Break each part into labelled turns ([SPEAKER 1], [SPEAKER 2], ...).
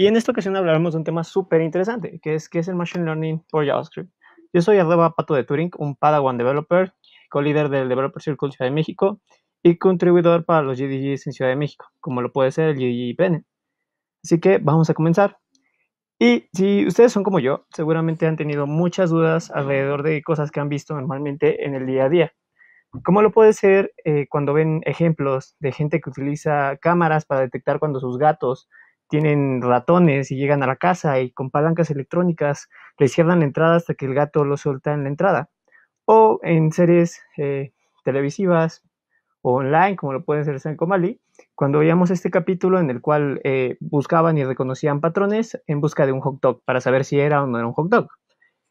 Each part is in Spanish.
[SPEAKER 1] Y en esta ocasión hablaremos de un tema súper interesante, que es qué es el Machine Learning por JavaScript. Yo soy arroba Pato de Turing, un Padawan developer, co-líder del Developer Circle Ciudad de México y contribuidor para los GDGs en Ciudad de México, como lo puede ser el GDGPN. Así que vamos a comenzar. Y si ustedes son como yo, seguramente han tenido muchas dudas alrededor de cosas que han visto normalmente en el día a día. ¿Cómo lo puede ser eh, cuando ven ejemplos de gente que utiliza cámaras para detectar cuando sus gatos tienen ratones y llegan a la casa y con palancas electrónicas le cierran la entrada hasta que el gato lo suelta en la entrada. O en series eh, televisivas o online, como lo pueden ser en Comali, cuando veíamos este capítulo en el cual eh, buscaban y reconocían patrones en busca de un hot dog para saber si era o no era un hot dog.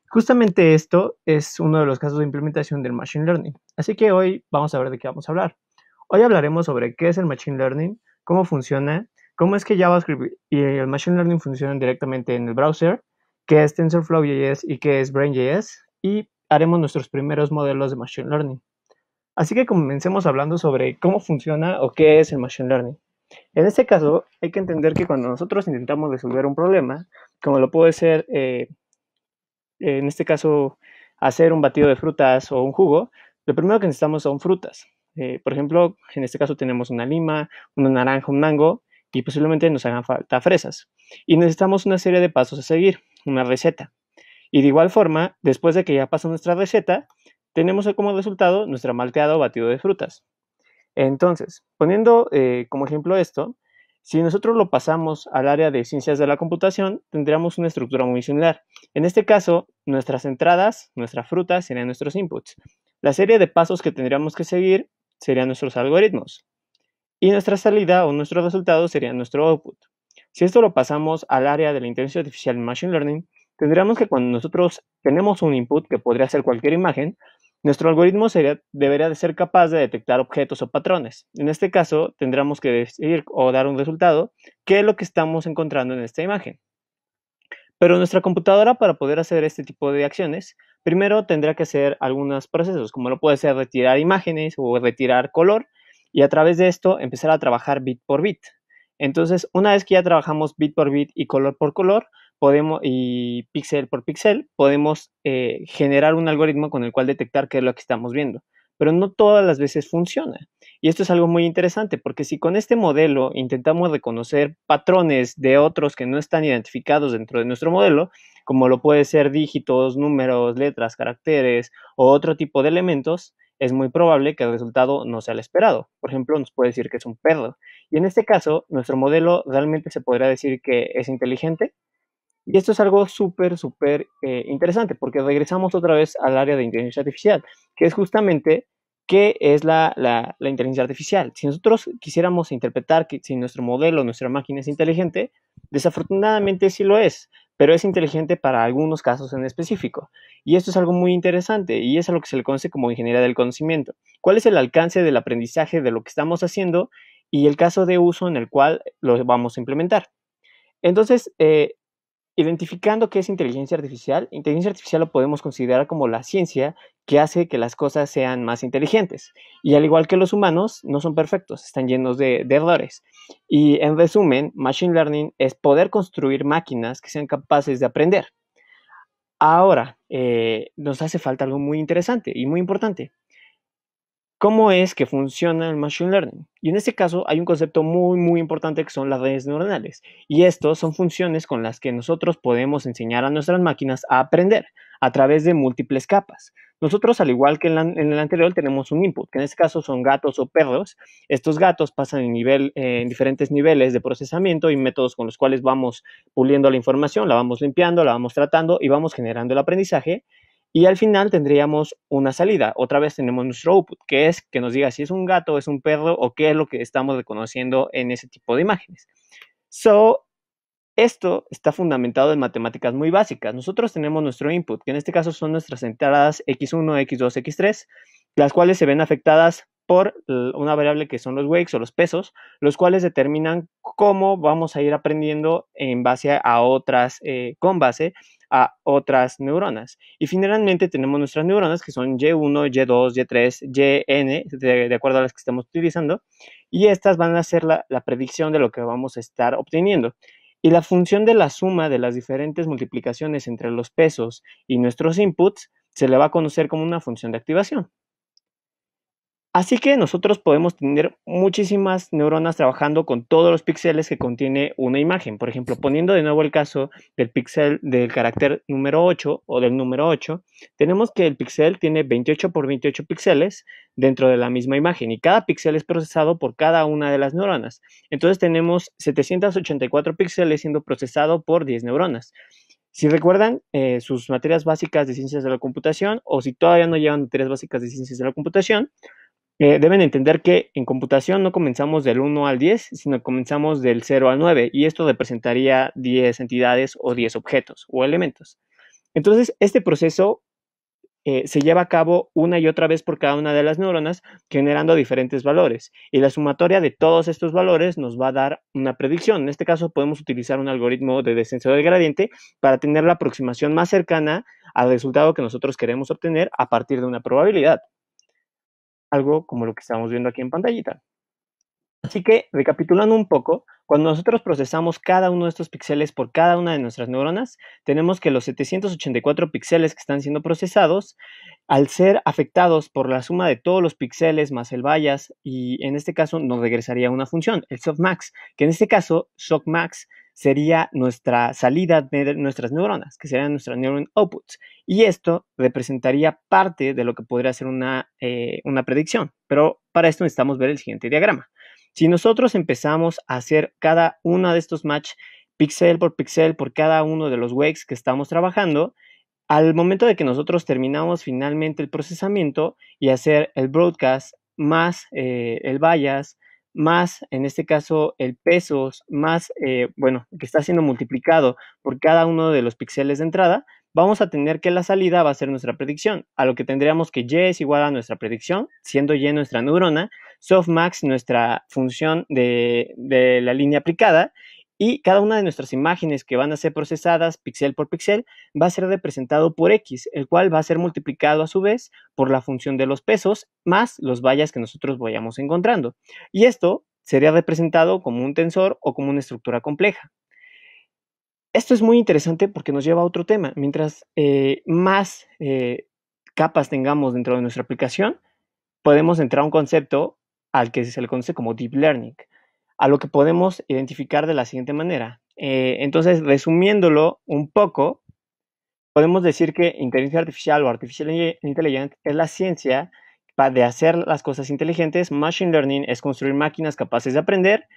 [SPEAKER 1] Justamente esto es uno de los casos de implementación del Machine Learning. Así que hoy vamos a ver de qué vamos a hablar. Hoy hablaremos sobre qué es el Machine Learning, cómo funciona, cómo es que JavaScript y el Machine Learning funcionan directamente en el browser, qué es TensorFlow.js y qué es Brain.js, y haremos nuestros primeros modelos de Machine Learning. Así que comencemos hablando sobre cómo funciona o qué es el Machine Learning. En este caso, hay que entender que cuando nosotros intentamos resolver un problema, como lo puede ser, eh, en este caso, hacer un batido de frutas o un jugo, lo primero que necesitamos son frutas. Eh, por ejemplo, en este caso tenemos una lima, una naranja, un mango, y posiblemente nos hagan falta fresas. Y necesitamos una serie de pasos a seguir, una receta. Y de igual forma, después de que ya pasa nuestra receta, tenemos como resultado nuestro malteado o batido de frutas. Entonces, poniendo eh, como ejemplo esto, si nosotros lo pasamos al área de ciencias de la computación, tendríamos una estructura muy similar. En este caso, nuestras entradas, nuestras frutas, serían nuestros inputs. La serie de pasos que tendríamos que seguir serían nuestros algoritmos y nuestra salida o nuestro resultado sería nuestro output. Si esto lo pasamos al área de la inteligencia artificial Machine Learning, tendríamos que cuando nosotros tenemos un input que podría ser cualquier imagen, nuestro algoritmo sería, debería de ser capaz de detectar objetos o patrones. En este caso, tendríamos que decir o dar un resultado qué es lo que estamos encontrando en esta imagen. Pero nuestra computadora para poder hacer este tipo de acciones, primero tendrá que hacer algunos procesos, como lo puede ser retirar imágenes o retirar color, y a través de esto empezar a trabajar bit por bit. Entonces, una vez que ya trabajamos bit por bit y color por color, podemos y píxel por píxel, podemos eh, generar un algoritmo con el cual detectar qué es lo que estamos viendo. Pero no todas las veces funciona. Y esto es algo muy interesante, porque si con este modelo intentamos reconocer patrones de otros que no están identificados dentro de nuestro modelo, como lo puede ser dígitos, números, letras, caracteres o otro tipo de elementos, es muy probable que el resultado no sea el esperado. Por ejemplo, nos puede decir que es un perro. Y en este caso, nuestro modelo realmente se podría decir que es inteligente. Y esto es algo súper, súper eh, interesante, porque regresamos otra vez al área de inteligencia artificial, que es justamente qué es la, la inteligencia artificial. Si nosotros quisiéramos interpretar que si nuestro modelo, nuestra máquina es inteligente, desafortunadamente sí lo es, pero es inteligente para algunos casos en específico. Y esto es algo muy interesante y es a lo que se le conoce como ingeniería del conocimiento. ¿Cuál es el alcance del aprendizaje de lo que estamos haciendo y el caso de uso en el cual lo vamos a implementar? Entonces, eh, Identificando qué es inteligencia artificial, inteligencia artificial lo podemos considerar como la ciencia que hace que las cosas sean más inteligentes. Y al igual que los humanos, no son perfectos, están llenos de, errores. Y en resumen, Machine Learning es poder construir máquinas que sean capaces de aprender. Ahora, eh, nos hace falta algo muy interesante y muy importante, cómo es que funciona el Machine Learning. Y en este caso hay un concepto muy, muy importante que son las redes neuronales. Y estas son funciones con las que nosotros podemos enseñar a nuestras máquinas a aprender a través de múltiples capas. Nosotros, al igual que en, el anterior, tenemos un input, que en este caso son gatos o perros. Estos gatos pasan nivel, eh, en diferentes niveles de procesamiento y métodos con los cuales vamos puliendo la información, la vamos limpiando, la vamos tratando y vamos generando el aprendizaje. Y al final tendríamos una salida. Otra vez tenemos nuestro output, que es que nos diga si es un gato, es un perro o qué es lo que estamos reconociendo en ese tipo de imágenes. So, esto está fundamentado en matemáticas muy básicas. Nosotros tenemos nuestro input, que en este caso son nuestras entradas x1, x2, x3, las cuales se ven afectadas por una variable que son los weights o los pesos, los cuales determinan cómo vamos a ir aprendiendo en base a otras, eh, con base a otras neuronas. Y finalmente tenemos nuestras neuronas que son Y1, Y2, Y3, YN, de, acuerdo a las que estamos utilizando, y estas van a ser la predicción de lo que vamos a estar obteniendo. Y la función de la suma de las diferentes multiplicaciones entre los pesos y nuestros inputs se le va a conocer como una función de activación. Así que nosotros podemos tener muchísimas neuronas trabajando con todos los píxeles que contiene una imagen. Por ejemplo, poniendo de nuevo el caso del píxel del carácter número 8 o del número 8, tenemos que el píxel tiene 28 por 28 píxeles dentro de la misma imagen y cada píxel es procesado por cada una de las neuronas. Entonces tenemos 784 píxeles siendo procesado por 10 neuronas. Si recuerdan eh, sus materias básicas de ciencias de la computación o si todavía no llevan materias básicas de ciencias de la computación, eh, deben entender que en computación no comenzamos del 1 al 10, sino comenzamos del 0 al 9, y esto representaría 10 entidades o 10 objetos o elementos. Entonces, este proceso eh, se lleva a cabo una y otra vez por cada una de las neuronas, generando diferentes valores. Y la sumatoria de todos estos valores nos va a dar una predicción. En este caso, podemos utilizar un algoritmo de descenso del gradiente para tener la aproximación más cercana al resultado que nosotros queremos obtener a partir de una probabilidad algo como lo que estamos viendo aquí en pantallita. Así que, recapitulando un poco, cuando nosotros procesamos cada uno de estos píxeles por cada una de nuestras neuronas, tenemos que los 784 píxeles que están siendo procesados, al ser afectados por la suma de todos los píxeles más el bias, y en este caso nos regresaría una función, el softmax, que en este caso softmax sería nuestra salida de nuestras neuronas, que serían nuestras neuron outputs. Y esto representaría parte de lo que podría ser una, eh, predicción. Pero para esto necesitamos ver el siguiente diagrama. Si nosotros empezamos a hacer cada uno de estos match pixel por pixel por cada uno de los wakes que estamos trabajando, al momento de que nosotros terminamos finalmente el procesamiento y hacer el broadcast más eh, el bias más, en este caso, el peso, más, eh, bueno, que está siendo multiplicado por cada uno de los píxeles de entrada, vamos a tener que la salida va a ser nuestra predicción, a lo que tendríamos que y es igual a nuestra predicción, siendo y nuestra neurona, softmax nuestra función de la línea aplicada, y cada una de nuestras imágenes que van a ser procesadas pixel por pixel va a ser representado por x, el cual va a ser multiplicado a su vez por la función de los pesos más los vallas que nosotros vayamos encontrando. Y esto sería representado como un tensor o como una estructura compleja. Esto es muy interesante porque nos lleva a otro tema. Mientras eh, más eh, capas tengamos dentro de nuestra aplicación, podemos entrar a un concepto al que se le conoce como deep learning a lo que podemos identificar de la siguiente manera. Eh, entonces, resumiéndolo un poco, podemos decir que inteligencia artificial o artificial intelligence es la ciencia de hacer las cosas inteligentes, machine learning es construir máquinas capaces de aprender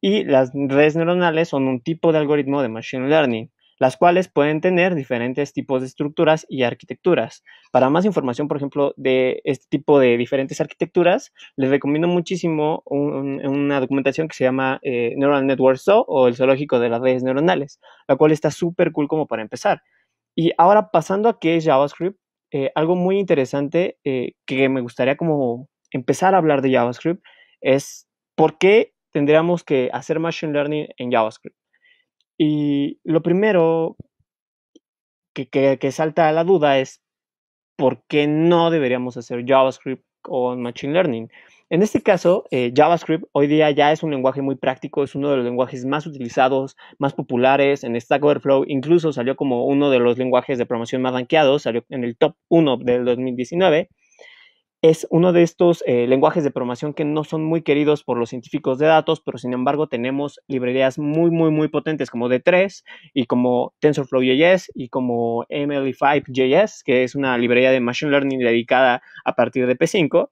[SPEAKER 1] y las redes neuronales son un tipo de algoritmo de machine learning las cuales pueden tener diferentes tipos de estructuras y arquitecturas. Para más información, por ejemplo, de este tipo de diferentes arquitecturas, les recomiendo muchísimo una documentación que se llama eh, Neural Network Zoo o el zoológico de las redes neuronales, la cual está súper cool como para empezar. Y ahora pasando a qué es JavaScript, eh, algo muy interesante eh, que me gustaría como empezar a hablar de JavaScript es por qué tendríamos que hacer Machine Learning en JavaScript. Y lo primero que, salta a la duda es por qué no deberíamos hacer JavaScript o Machine Learning. En este caso, eh, JavaScript hoy día ya es un lenguaje muy práctico, es uno de los lenguajes más utilizados, más populares en Stack Overflow, incluso salió como uno de los lenguajes de programación más rankeados, salió en el top 1 del 2019 es uno de estos eh, lenguajes de programación que no son muy queridos por los científicos de datos, pero sin embargo tenemos librerías muy, muy, muy potentes como D3 y como TensorFlow.js y como ML5.js, e que es una librería de Machine Learning dedicada a partir de P5.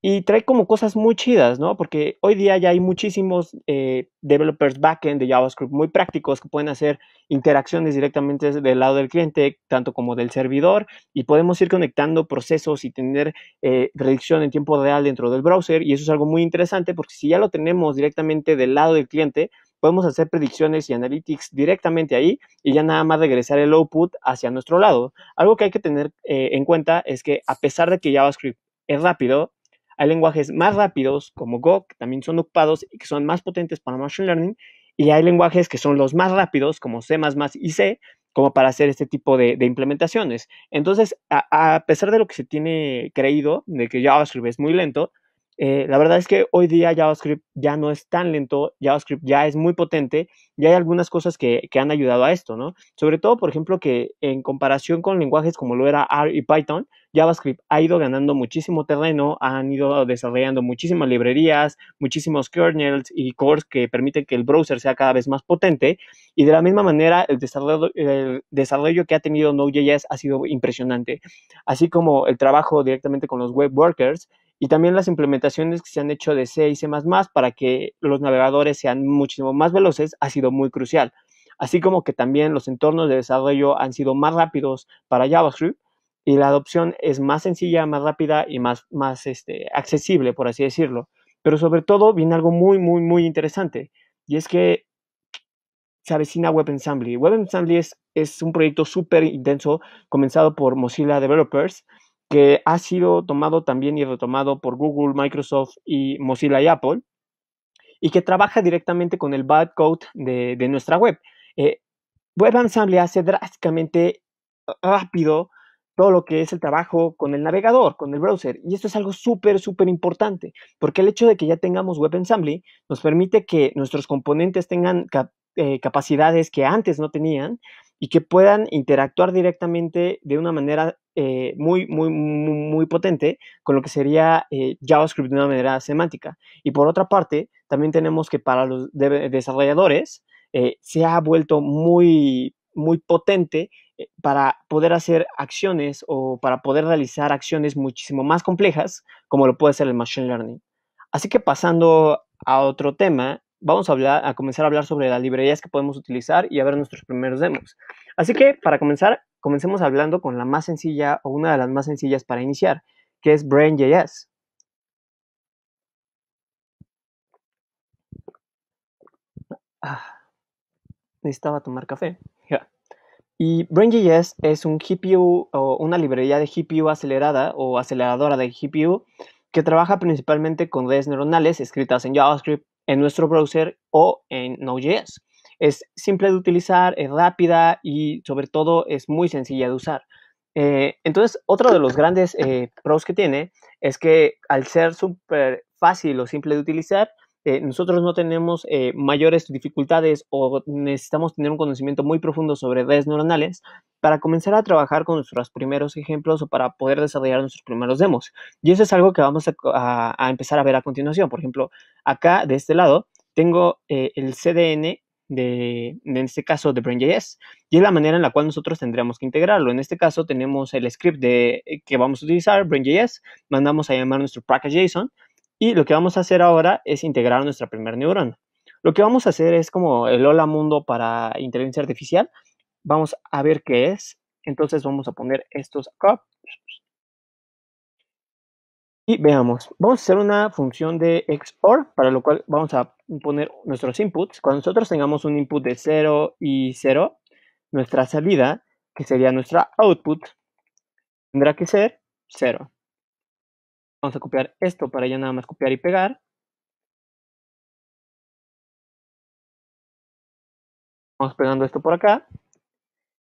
[SPEAKER 1] Y, trae como cosas muy chidas, ¿no? Porque hoy día ya hay muchísimos eh, developers backend de JavaScript muy prácticos que pueden hacer interacciones directamente del lado del cliente, tanto como del servidor, y podemos ir conectando procesos y tener eh, en tiempo real dentro del browser, y eso es algo muy interesante porque si ya lo tenemos directamente del lado del cliente, podemos hacer predicciones y analytics directamente ahí y ya nada más regresar el output hacia nuestro lado. Algo que hay que tener eh, en cuenta es que a pesar de que JavaScript es rápido, hay lenguajes más rápidos como Go, que también son ocupados y que son más potentes para Machine Learning. Y hay lenguajes que son los más rápidos como C y C, como para hacer este tipo de, implementaciones. Entonces, a, a, pesar de lo que se tiene creído, de que JavaScript es muy lento, eh, la verdad es que hoy día JavaScript ya no es tan lento, JavaScript ya es muy potente y hay algunas cosas que, han ayudado a esto, ¿no? Sobre todo, por ejemplo, que en comparación con lenguajes como lo era R y Python, JavaScript ha ido ganando muchísimo terreno, han ido desarrollando muchísimas librerías, muchísimos kernels y cores que permiten que el browser sea cada vez más potente. Y de la misma manera, el desarrollo, el desarrollo que ha tenido Node.js ha sido impresionante, así como el trabajo directamente con los web workers y también las implementaciones que se han hecho de C y C++ para que los navegadores sean muchísimo más veloces ha sido muy crucial. Así como que también los entornos de desarrollo han sido más rápidos para JavaScript y la adopción es más sencilla, más rápida y más, más este, accesible, por así decirlo. Pero sobre todo viene algo muy, muy, muy interesante y es que se avecina WebAssembly. WebAssembly es, es un proyecto súper intenso comenzado por Mozilla Developers que ha sido tomado también y retomado por Google, Microsoft y Mozilla y Apple, y que trabaja directamente con el bad de, de nuestra web. Eh, web hace drásticamente rápido todo lo que es el trabajo con el navegador, con el browser. Y esto es algo súper, súper importante, porque el hecho de que ya tengamos WebAssembly nos permite que nuestros componentes tengan eh, capacidades que antes no tenían y que puedan interactuar directamente de una manera eh, muy, muy, muy, potente con lo que sería eh, JavaScript de una manera semántica. Y por otra parte, también tenemos que para los desarrolladores eh, se ha vuelto muy, muy potente para poder hacer acciones o para poder realizar acciones muchísimo más complejas como lo puede ser el Machine Learning. Así que pasando a otro tema, vamos a, hablar, a comenzar a hablar sobre las librerías que podemos utilizar y a ver nuestros primeros demos. Así que para comenzar, comencemos hablando con la más sencilla o una de las más sencillas para iniciar, que es Brain.js. Ah, necesitaba tomar café. Y Brain.js es un GPU o una librería de GPU acelerada o aceleradora de GPU que trabaja principalmente con redes neuronales escritas en JavaScript en nuestro browser o en Node.js. Es simple de utilizar, es rápida y sobre todo es muy sencilla de usar. Eh, entonces, otro de los grandes eh, pros que tiene es que al ser súper fácil o simple de utilizar, eh, nosotros no tenemos eh, mayores dificultades o necesitamos tener un conocimiento muy profundo sobre redes neuronales para comenzar a trabajar con nuestros primeros ejemplos o para poder desarrollar nuestros primeros demos. Y eso es algo que vamos a, empezar a ver a continuación. Por ejemplo, acá de este lado tengo eh, el CDN de, en este caso, de BrainJS, y es la manera en la cual nosotros tendríamos que integrarlo. En este caso, tenemos el script de, que vamos a utilizar, BrainJS, mandamos a llamar nuestro package.json, y lo que vamos a hacer ahora es integrar nuestra primer neurona. Lo que vamos a hacer es como el hola mundo para inteligencia artificial. Vamos a ver qué es. Entonces vamos a poner estos acá. Y veamos, vamos a hacer una función de XOR, para lo cual vamos a poner nuestros inputs. Cuando nosotros tengamos un input de 0 y 0, nuestra salida, que sería nuestra output,
[SPEAKER 2] tendrá que ser 0. Vamos a copiar esto para ya nada más copiar y pegar. Vamos pegando esto por acá.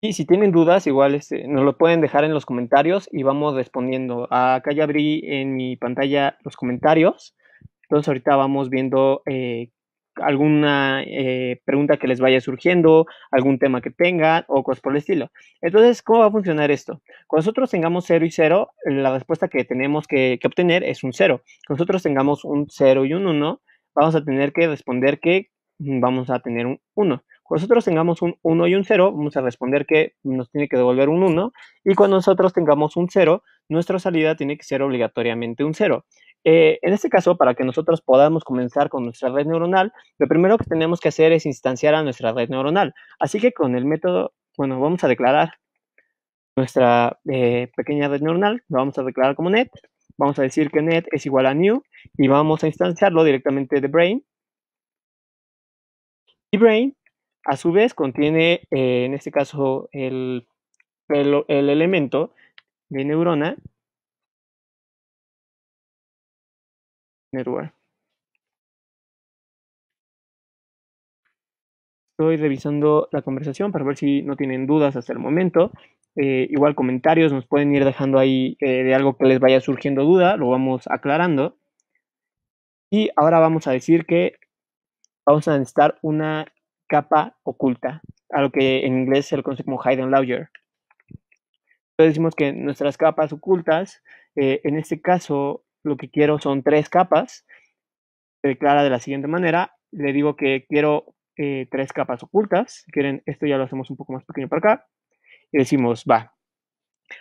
[SPEAKER 2] Y si tienen dudas, igual este, nos lo pueden dejar en los
[SPEAKER 1] comentarios y vamos respondiendo. Acá ya abrí en mi pantalla los comentarios. Entonces ahorita vamos viendo eh, alguna eh, pregunta que les vaya surgiendo, algún tema que tengan o cosas por el estilo. Entonces, ¿cómo va a funcionar esto? Cuando nosotros tengamos 0 y 0, la respuesta que tenemos que, que obtener es un 0. Cuando nosotros tengamos un 0 y un 1, vamos a tener que responder que vamos a tener un 1. Cuando nosotros tengamos un 1 y un 0, vamos a responder que nos tiene que devolver un 1. Y cuando nosotros tengamos un 0, nuestra salida tiene que ser obligatoriamente un 0. Eh, en este caso, para que nosotros podamos comenzar con nuestra red neuronal, lo primero que tenemos que hacer es instanciar a nuestra red neuronal. Así que con el método, bueno, vamos a declarar nuestra eh, pequeña red neuronal, Lo vamos a declarar como net, vamos a decir que net es igual a new y vamos a instanciarlo directamente de brain. Y brain, a su
[SPEAKER 2] vez, contiene, eh, en este caso, el, el elemento de neurona Network. Estoy revisando la conversación para ver si no tienen dudas hasta el momento. Eh, igual comentarios nos pueden
[SPEAKER 1] ir dejando ahí eh, de algo que les vaya surgiendo duda, lo vamos aclarando. Y ahora vamos a decir que vamos a necesitar una capa oculta, a lo que en inglés se le conoce como hidden layer. Entonces decimos que nuestras capas ocultas, eh, en este caso lo que quiero son tres capas, se eh, declara de la siguiente manera, le digo que quiero eh, tres capas ocultas, quieren, esto ya lo hacemos un poco más pequeño para acá, y decimos, va,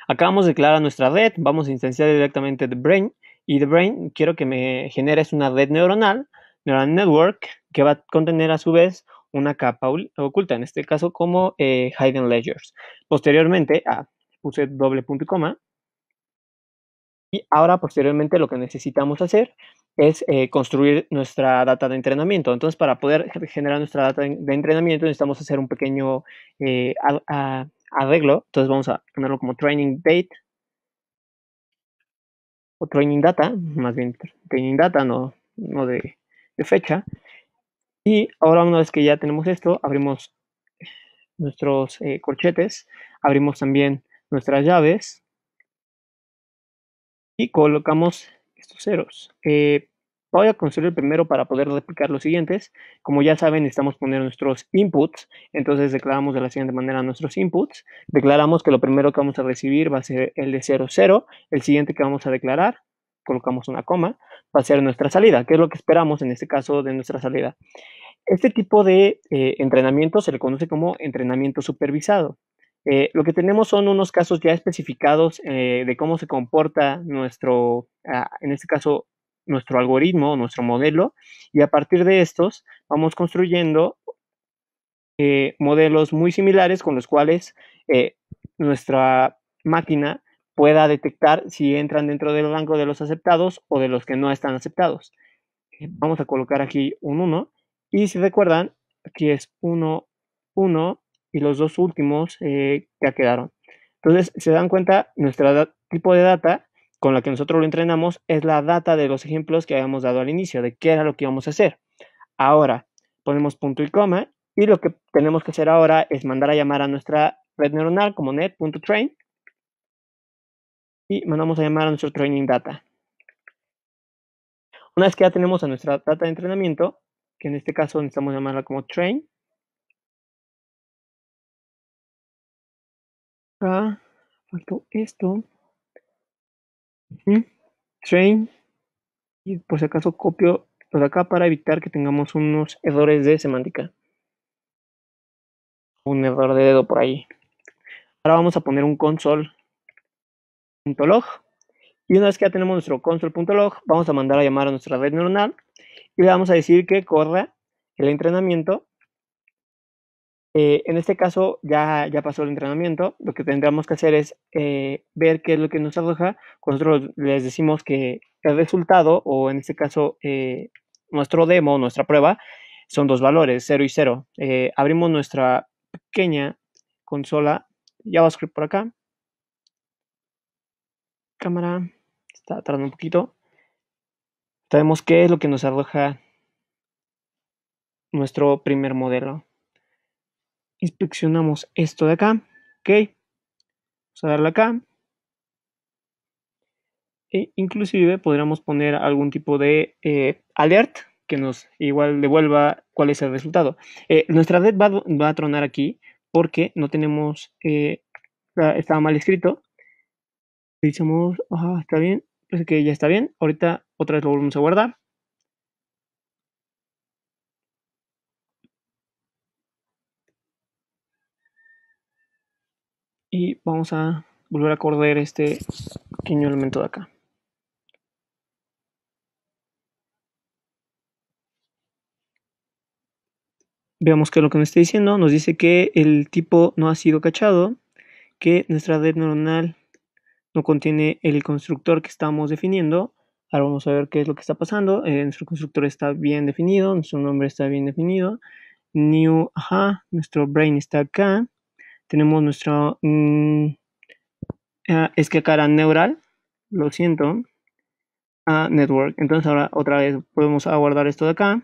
[SPEAKER 1] acá vamos a declarar nuestra red, vamos a instanciar directamente the brain, y the brain quiero que me generes una red neuronal, neural network, que va a contener a su vez una capa oculta, en este caso como eh, hidden ledgers. Posteriormente, a ah, puse doble punto y coma, y ahora, posteriormente, lo que necesitamos hacer es eh, construir nuestra data de entrenamiento. Entonces, para poder generar nuestra data de entrenamiento, necesitamos hacer un pequeño eh, arreglo. Entonces, vamos a ponerlo como training date o training data, más bien training data, no, de, fecha. Y ahora, una vez que ya tenemos esto, abrimos nuestros eh, corchetes, abrimos también nuestras llaves y colocamos estos ceros. Eh, voy a construir el primero para poder replicar los siguientes. Como ya saben, necesitamos poniendo nuestros inputs. Entonces declaramos de la siguiente manera nuestros inputs. Declaramos que lo primero que vamos a recibir va a ser el de 0, 0. El siguiente que vamos a declarar, colocamos una coma, va a ser nuestra salida, que es lo que esperamos en este caso de nuestra salida. Este tipo de eh, entrenamiento se le conoce como entrenamiento supervisado. Eh, lo que tenemos son unos casos ya especificados eh, de cómo se comporta nuestro, ah, en este caso, nuestro algoritmo, nuestro modelo, y a partir de estos vamos construyendo eh, modelos muy similares con los cuales nuestra máquina pueda detectar si entran dentro del rango de los aceptados o de los que no están aceptados. Vamos a colocar aquí un 1 y si recuerdan, aquí es 1, 1, y los dos últimos eh, ya quedaron. Entonces, se dan cuenta, nuestro tipo de data con la que nosotros lo entrenamos es la data de los ejemplos que habíamos dado al inicio, de qué era lo que íbamos a hacer. Ahora, ponemos punto y coma y lo que tenemos que hacer ahora es mandar a llamar a nuestra red neuronal como net.train y mandamos a llamar a nuestro training data. Una vez que ya tenemos
[SPEAKER 2] a nuestra data de entrenamiento, que en este caso necesitamos llamarla como train, Acá ah, faltó esto. Mm, train. Y por si acaso copio
[SPEAKER 1] por acá para evitar que tengamos unos errores de semántica. Un error de dedo por ahí. Ahora vamos a poner un console.log. Y una vez que ya tenemos nuestro console.log, vamos a mandar a llamar a nuestra red neuronal y le vamos a decir que corra el entrenamiento eh, en este caso ya, ya pasó el entrenamiento, lo que tendremos que hacer es eh, ver qué es lo que nos arroja. Nosotros les decimos que el resultado, o en este caso eh, nuestro demo, nuestra prueba, son dos valores, 0 y 0. abrimos nuestra pequeña consola JavaScript por acá. Cámara, está tardando un poquito. Sabemos qué es lo que nos arroja nuestro primer modelo inspeccionamos esto de acá, ok, vamos a darle acá, e inclusive podríamos poner algún tipo de eh, alert que nos igual devuelva cuál es el resultado. Eh, nuestra red va, a tronar aquí porque no tenemos, eh, estaba mal escrito. dijimos ah, está bien, parece que ya está bien. Ahorita otra vez lo volvemos a guardar. y vamos a volver a correr este pequeño elemento de acá. Veamos que lo que nos está diciendo. Nos dice que el tipo no ha sido cachado, que nuestra red neuronal no contiene el constructor que estamos definiendo. Ahora vamos a ver qué es lo que está pasando. Eh, nuestro constructor está bien definido, nuestro nombre está bien definido. New, ajá, nuestro brain está acá tenemos nuestra mm, ah, es que cara neural lo siento a ah, network entonces ahora otra vez podemos aguardar esto de acá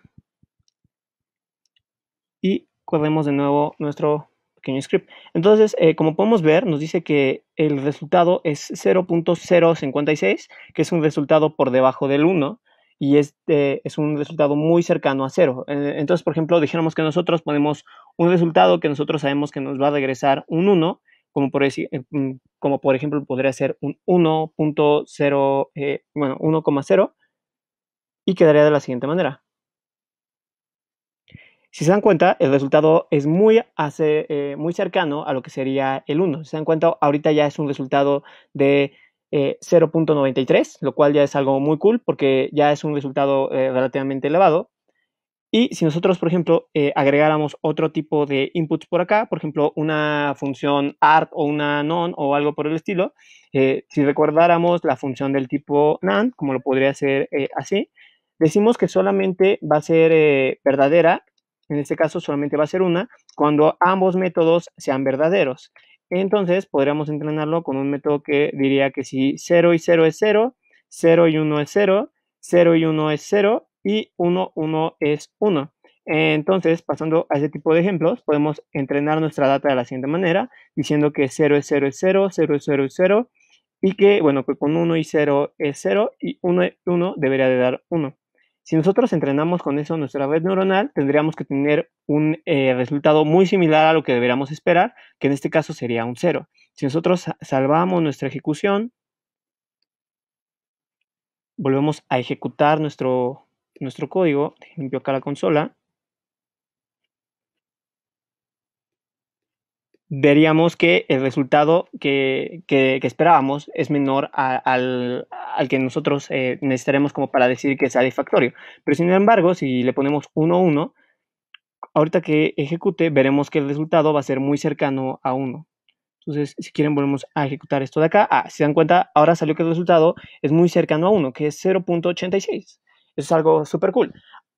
[SPEAKER 1] y corremos de nuevo nuestro pequeño script entonces eh, como podemos ver nos dice que el resultado es 0.056 que es un resultado por debajo del 1 y este es un resultado muy cercano a cero. Eh, entonces, por ejemplo, dijéramos que nosotros ponemos un resultado que nosotros sabemos que nos va a regresar un 1, como por, eh, mm, como por ejemplo podría ser un 1.0, eh, bueno, 1,0, y quedaría de la siguiente manera. Si se dan cuenta, el resultado es muy, muy cercano a lo que sería el 1. Si se dan cuenta, ahorita ya es un resultado de 0.93, eh, lo cual ya es algo muy cool porque ya es un resultado eh, relativamente elevado. Y si nosotros, por ejemplo, eh, agregáramos otro tipo de inputs por acá, por ejemplo, una función art o una non o algo por el estilo, si recordáramos la función del tipo NAND, como lo podría ser así, decimos que solamente va a ser verdadera, en este caso solamente va a ser una, cuando ambos métodos sean verdaderos. Entonces podríamos entrenarlo con un método que diría que si 0 y 0 es 0, 0 y 1 es 0, 0 y 1 es 0 y 1, 1 es 1. Entonces, pasando a ese tipo de ejemplos, podemos entrenar nuestra data de la siguiente manera, diciendo que 0 es 0 es 0, 0 es 0 es 0, y que, bueno, que con 1 y 0 es 0 y 1 1 debería de dar 1. Si nosotros entrenamos con eso nuestra red neuronal, tendríamos que tener un eh, resultado muy similar a lo que deberíamos esperar, que en este caso sería un cero. Si nosotros salvamos nuestra ejecución, volvemos a ejecutar nuestro, nuestro código, limpio acá la consola, veríamos que el resultado que, esperábamos es menor al, que nosotros eh, necesitaremos como para decir que es satisfactorio. Pero sin embargo, si le ponemos 1-1, ahorita que ejecute, veremos que el resultado va a ser muy cercano a 1. Entonces, si quieren, volvemos a ejecutar esto de acá. Ah, se dan cuenta, ahora salió que el resultado es muy cercano a 1, que es 0.86. Eso es algo súper cool.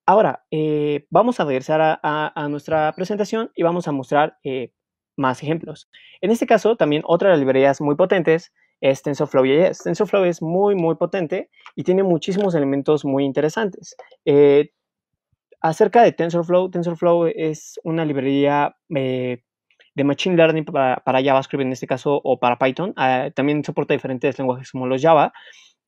[SPEAKER 1] Ahora, eh, vamos a regresar a, nuestra presentación y vamos a mostrar eh, más ejemplos. En este caso, también otra de las librerías muy potentes es TensorFlow TensorFlow es muy, muy potente y tiene muchísimos elementos muy interesantes. Eh, acerca de TensorFlow, TensorFlow es una librería eh, de Machine Learning para, JavaScript en este caso o para Python. Ah, también soporta diferentes lenguajes como los Java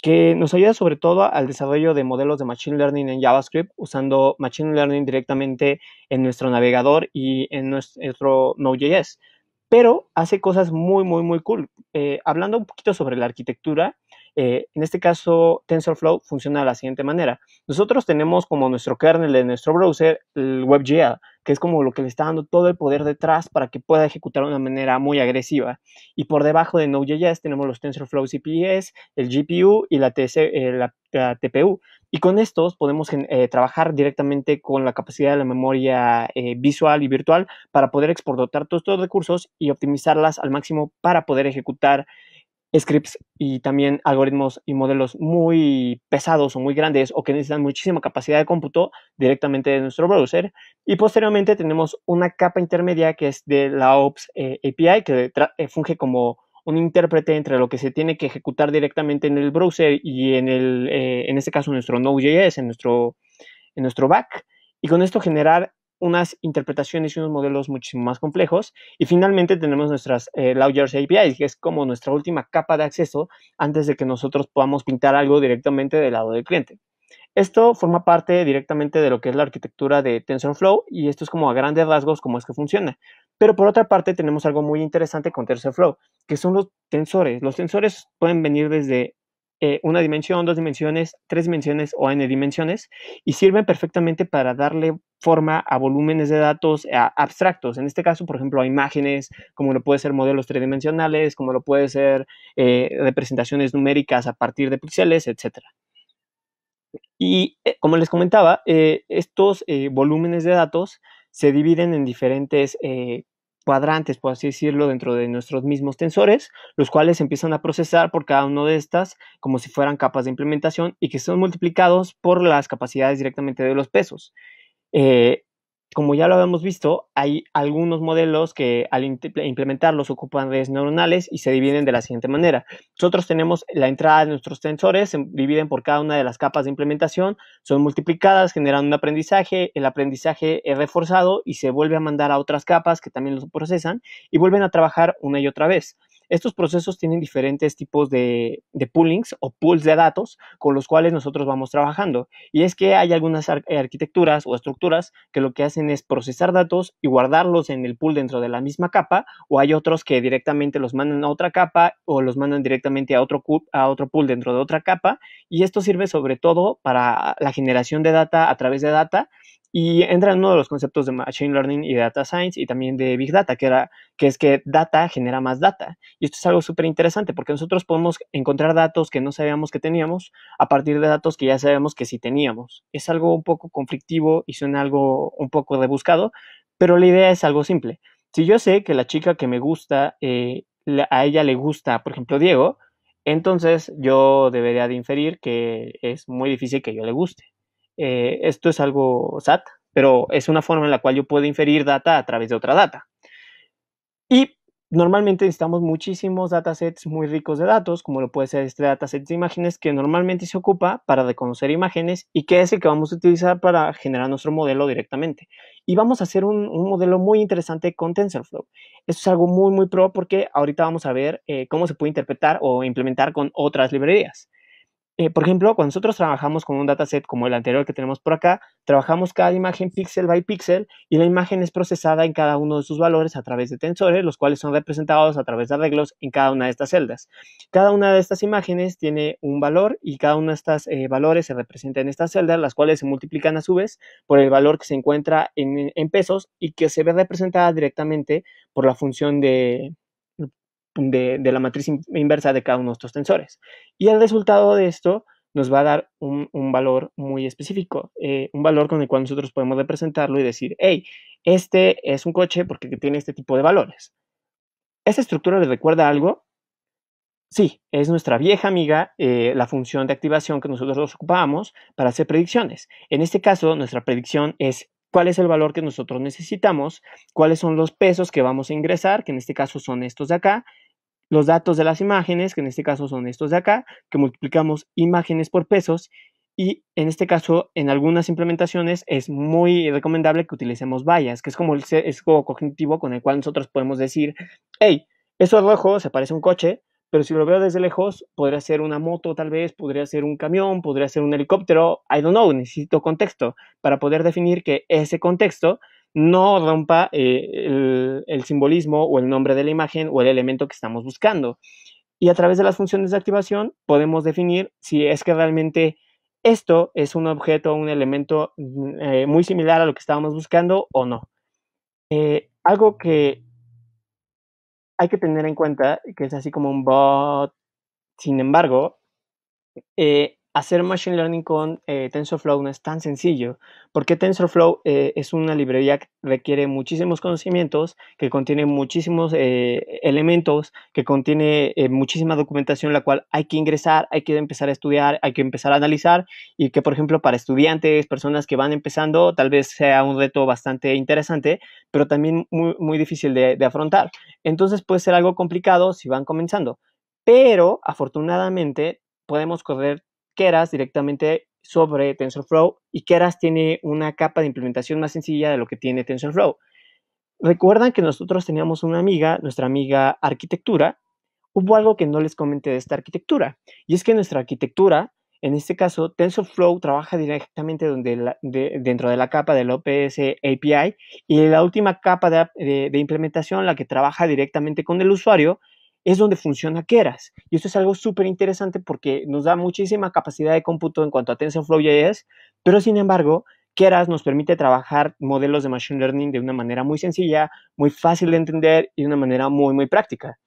[SPEAKER 1] que nos ayuda sobre todo al desarrollo de modelos de Machine Learning en JavaScript, usando Machine Learning directamente en nuestro navegador y en nuestro Node.js. Pero hace cosas muy, muy, muy cool. Eh, hablando un poquito sobre la arquitectura, eh, en este caso, TensorFlow funciona de la siguiente manera. Nosotros tenemos como nuestro kernel de nuestro browser el WebGL, que es como lo que le está dando todo el poder detrás para que pueda ejecutar de una manera muy agresiva. Y por debajo de Node.js tenemos los TensorFlow CPS, el GPU y la, TPU. Eh, y con estos podemos eh, trabajar directamente con la capacidad de la memoria visual y virtual para poder exportar todos estos recursos y optimizarlas al máximo para poder ejecutar scripts y también algoritmos y modelos muy pesados o muy grandes o que necesitan muchísima capacidad de cómputo directamente de nuestro browser. Y posteriormente tenemos una capa intermedia que es de la Ops eh, API que eh, funge como un intérprete entre lo que se tiene que ejecutar directamente en el browser y en el, eh, en este caso nuestro Node.js, en nuestro, en nuestro back, y con esto generar unas interpretaciones y unos modelos muchísimo más complejos. Y finalmente tenemos nuestras eh, APIs, que es como nuestra última capa de acceso antes de que nosotros podamos pintar algo directamente del lado del cliente. Esto forma parte directamente de lo que es la arquitectura de TensorFlow y esto es como a grandes rasgos cómo es que funciona. Pero por otra parte tenemos algo muy interesante con TensorFlow, que son los tensores. Los tensores pueden venir desde eh, una dimensión, dos dimensiones, tres dimensiones o n dimensiones y sirven perfectamente para darle forma a volúmenes de datos eh, abstractos. En este caso, por ejemplo, a imágenes, como lo puede ser modelos tridimensionales, como lo puede ser eh, representaciones numéricas a partir de píxeles, etc. Y eh, como les comentaba, estos volúmenes de datos se dividen en diferentes cuadrantes, por así decirlo, dentro de nuestros mismos tensores, los cuales empiezan a procesar por cada uno de estas como si fueran capas de implementación y que son multiplicados por las capacidades directamente de los pesos. Eh, como ya lo habíamos visto, hay algunos modelos que al implementarlos ocupan redes neuronales y se dividen de la siguiente manera. Nosotros tenemos la entrada de nuestros tensores, se dividen por cada una de las capas de implementación, son multiplicadas, generan un aprendizaje, el aprendizaje es reforzado y se vuelve a mandar a otras capas que también los procesan y vuelven a trabajar una y otra vez. Estos procesos tienen diferentes tipos de, poolings o pools de datos con los cuales nosotros vamos trabajando. Y es que hay algunas eh, arquitecturas o estructuras que lo que hacen es procesar datos y guardarlos en el pool dentro de la misma capa, o hay otros que directamente los mandan a otra capa o los mandan directamente a otro, a otro pool dentro de otra capa. Y esto sirve sobre todo para la generación de data a través de data y entra en uno de los conceptos de Machine Learning y de Data Science y también de Big Data, que, era, que es que data genera más data. Y esto es algo súper interesante porque nosotros podemos encontrar datos que no sabíamos que teníamos a partir de datos que ya sabemos que sí teníamos. Es algo un poco conflictivo y suena algo un poco rebuscado, pero la idea es algo simple. Si yo sé que la chica que me gusta, eh, a ella le gusta, por ejemplo, Diego, entonces yo debería de inferir que es muy difícil que yo le guste. Eh, esto es algo SAT, pero es una forma en la cual yo puedo inferir data a través de otra data. Y normalmente necesitamos muchísimos datasets muy ricos de datos, como lo puede ser este dataset de imágenes que normalmente se ocupa para reconocer imágenes y que es el que vamos a utilizar para generar nuestro modelo directamente. Y vamos a hacer un, modelo muy interesante con TensorFlow. Esto es algo muy, muy pro porque ahorita vamos a ver eh, cómo se puede interpretar o implementar con otras librerías. Eh, por ejemplo, cuando nosotros trabajamos con un dataset como el anterior que tenemos por acá, trabajamos cada imagen píxel by píxel y la imagen es procesada en cada uno de sus valores a través de tensores, los cuales son representados a través de arreglos en cada una de estas celdas. Cada una de estas imágenes tiene un valor y cada uno de estos eh, valores se representa en estas celdas, las cuales se multiplican a su vez por el valor que se encuentra en pesos y que se ve representada directamente por la función de, de, la matriz inversa de cada uno de estos tensores. Y el resultado de esto nos va a dar un, valor muy específico, eh, un valor con el cual nosotros podemos representarlo y decir, hey, este es un coche porque tiene este tipo de valores. ¿Esta estructura le recuerda algo? Sí, es nuestra vieja amiga eh, la función de activación que nosotros ocupábamos para hacer predicciones. En este caso, nuestra predicción es cuál es el valor que nosotros necesitamos, cuáles son los pesos que vamos a ingresar, que en este caso son estos de acá, los datos de las imágenes, que en este caso son estos de acá, que multiplicamos imágenes por pesos y en este caso, en algunas implementaciones es muy recomendable que utilicemos vallas, que es como el sesgo cognitivo con el cual nosotros podemos decir, hey, eso es rojo se parece a un coche, pero si lo veo desde lejos, podría ser una moto tal vez, podría ser un camión, podría ser un helicóptero, I don't know, necesito contexto para poder definir que ese contexto no rompa eh, el, simbolismo o el nombre de la imagen o el elemento que estamos buscando. Y a través de las funciones de activación podemos definir si es que realmente esto es un objeto o un elemento eh, muy similar a lo que estábamos buscando o no. Eh, algo que hay que tener en cuenta, que es así como un bot, sin embargo, hacer Machine Learning con eh, TensorFlow no es tan sencillo, porque TensorFlow eh, es una librería que requiere muchísimos conocimientos, que contiene muchísimos eh, elementos, que contiene muchísima documentación, la cual hay que ingresar, hay que empezar a estudiar, hay que empezar a analizar, y que, por ejemplo, para estudiantes, personas que van empezando, tal vez sea un reto bastante interesante, pero también muy, difícil de afrontar. Entonces puede ser algo complicado si van comenzando. Pero afortunadamente podemos correr Keras directamente sobre TensorFlow y Keras tiene una capa de implementación más sencilla de lo que tiene TensorFlow. Recuerdan que nosotros teníamos una amiga, nuestra amiga arquitectura. Hubo algo que no les comenté de esta arquitectura y es que nuestra arquitectura, en este caso TensorFlow, trabaja directamente dentro de la capa del OPS API y la última capa de implementación, la que trabaja directamente con el usuario, es donde funciona Keras. Y esto es algo súper interesante porque nos da muchísima capacidad de cómputo en cuanto a TensorFlow pero sin embargo, Keras nos permite trabajar modelos de Machine Learning de una manera muy sencilla, muy fácil de entender y de una manera muy, muy práctica.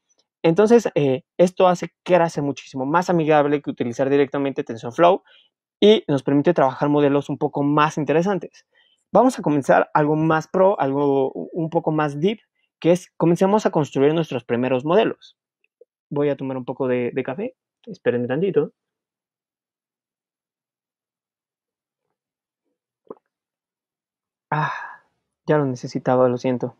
[SPEAKER 1] Entonces, eh, esto hace Keras muchísimo más amigable que utilizar directamente TensorFlow y nos permite trabajar modelos un poco más interesantes. Vamos a comenzar algo más pro, algo un poco más deep, que es comencemos a construir nuestros primeros modelos voy a tomar un poco de, café. un tantito. Ah, ya lo necesitaba, lo siento.